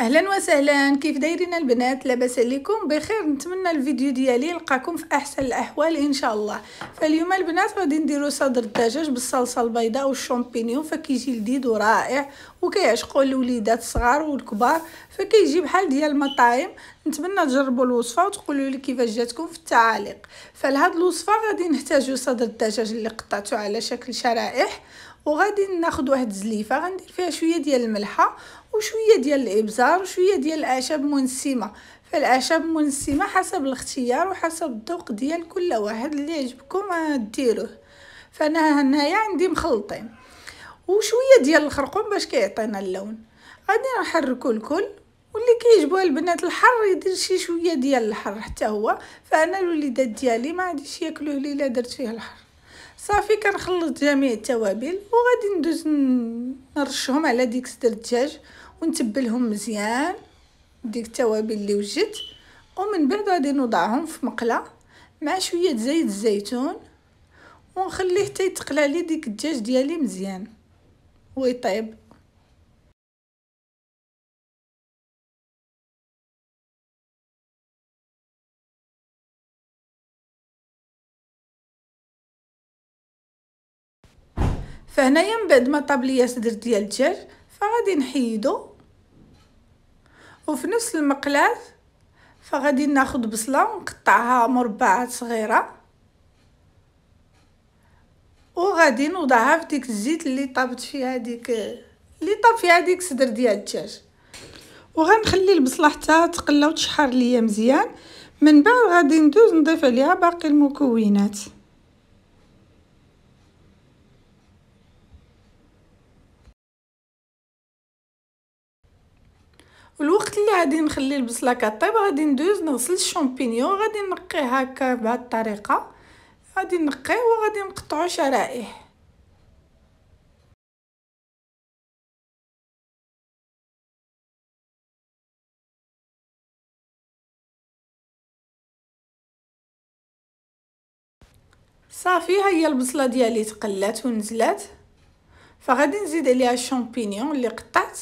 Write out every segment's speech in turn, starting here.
اهلا وسهلا كيف دايرين البنات لاباس عليكم بخير نتمنى الفيديو ديالي يلقاكم في احسن الاحوال ان شاء الله فاليوم البنات غادي نديرو صدر الدجاج بالصلصه البيضاء والشامبينيون فكيجي لذيذ ورائع وكيعشقوا الوليدات الصغار والكبار فكيجي بحال ديال المطاعم نتمنى تجربوا الوصفه وتقولوا لي كيفاش جاتكم في التعاليق فلهاد الوصفه غادي نحتاجو صدر الدجاج اللي قطعته على شكل شرائح وغادي ناخذ واحد الزليفه غندير فيها شويه ديال الملحه وشويه ديال الابزار وشويه ديال الاعشاب منسمه فالاعشاب منسمه حسب الاختيار وحسب الذوق ديال كل واحد اللي يعجبكم آه، ديروه فانا هنايا عندي مخلطين وشويه ديال الخرقوم باش كيعطينا اللون غادي نحركو الكل واللي كيعجبوها البنات الحر يدير شي شويه ديال الحر حتى هو فانا الوليدات ديالي ما عاديش ياكلوه ليلا درت فيه الحر صافي كنخلط جميع التوابل وغادي ندوز نرشهم على ديك صدر الدجاج ونتبلهم مزيان ديك التوابل اللي وجدت ومن بعد غادي نوضعهم في مقله مع شويه زيت الزيتون ونخليه حتى يتقلى لي ديك الدجاج ديالي مزيان ويطيب فهنايا من بعد ما طاب ليا صدر ديال الدجاج فغادي نحيدو وفي نفس المقلاة فغادي ناخد بصله ونقطعها مربعات صغيره وغادي نوضعها في ديك الزيت اللي طابت فيها ديك اللي طاب فيها ديك صدر ديال الدجاج وغنخلي البصله حتى تقلى وتشحر ليا مزيان من بعد غادي ندوز نضيف عليها باقي المكونات الوقت اللي غادي نخلي البصله كطيب غادي ندوز نغسل الشامبينيون غادي نقيه هكا بهاد الطريقه غادي نقيه وغادي نقطعو شرائح صافي ها هي البصله ديالي تقلات ونزلات فغادي نزيد عليها الشامبينيون اللي قطعت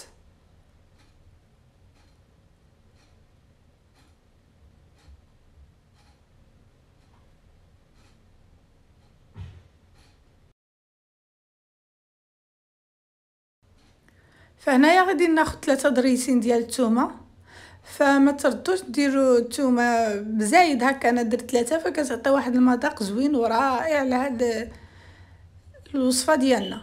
فهنايا غادي ناخذ ثلاثة دريسين ديال الثومه فما تردوش ديروا الثومه بزايد هكا انا درت ثلاثه فكتعطي واحد المذاق زوين ورائع لهاد الوصفه ديالنا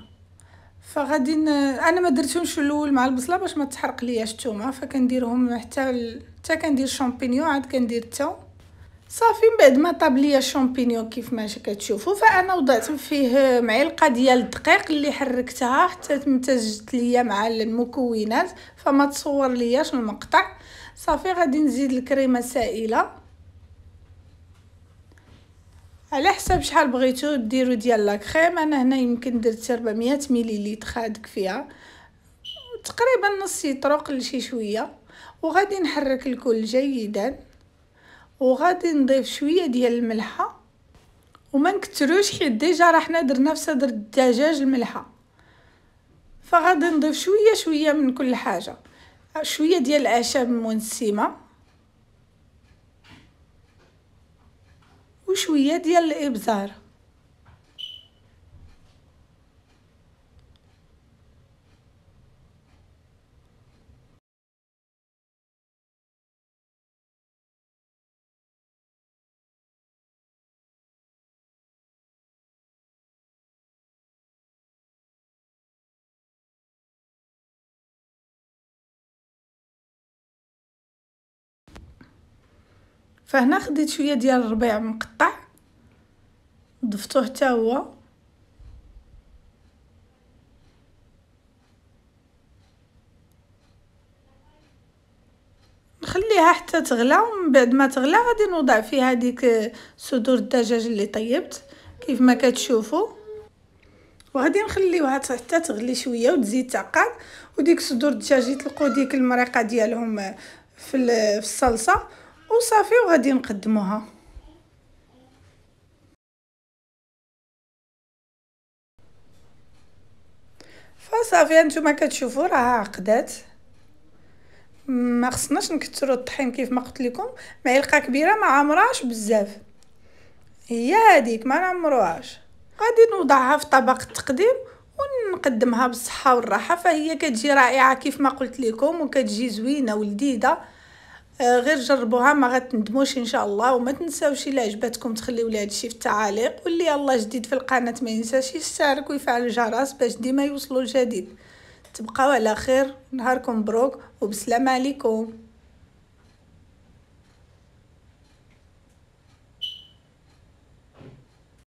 فغادي انا ما درتهمش في الاول مع البصله باش ما تحرق لياش الثومه فكنديرهم حتى حتى كندير شامبينيون عاد كندير الثوم صافي من بعد ما طاب ليا الشامبينيون كيف ما كتشوفوا فانا وضعت فيه معلقه ديال الدقيق اللي حركتها حتى تمتزجت ليا مع المكونات فما تصور لياش المقطع صافي غادي نزيد الكريمه سائله على حسب شحال بغيتو ديروا ديال لا كريم انا هنا يمكن درت 400 مليليتر هادك فيها تقريبا نص يطرق لشي شويه وغادي نحرك الكل جيدا وغادي نضيف شويه ديال الملحه وما نكتروش حيت ديجا راه حنا درنا في صدر الدجاج الملحه فغادي نضيف شويه شويه من كل حاجه شويه ديال الاعشاب المنسمه وشويه ديال الابزار فهنا خديت شويه ديال الربيع مقطع ضفتو حتى هو نخليها حتى تغلى ومن بعد ما تغلى غادي نوضع فيها ديك صدور الدجاج اللي طيبت كيف ما كتشوفوا وغادي نخليوها حتى تغلي شويه وتزيد تعقد وديك صدور الدجاج يطلقوا ديك المريقه ديالهم في الصلصه وصافي وغادي نقدموها فصافي هانتوما كتشوفوا راها عقدات ما خصناش نكثروا الطحين كيف ما قلت لكم معلقه كبيره ما عمراش بزاف هي هذيك ما نعمروهاش غادي نوضعها في طبق التقديم ونقدمها بالصحه والراحه فهي كتجي رائعه كيف ما قلت لكم وكتجي زوينه ولذيذه آه، غير جربوها ما غتندموش ان شاء الله وما تنساوش الا عجبتكم تخليو لي هادشي في التعاليق واللي الله جديد في القناه ما ينساش يشترك ويفعل الجرس باش ديما يوصلوا الجديد تبقاو على خير نهاركم مبروك وبسلام عليكم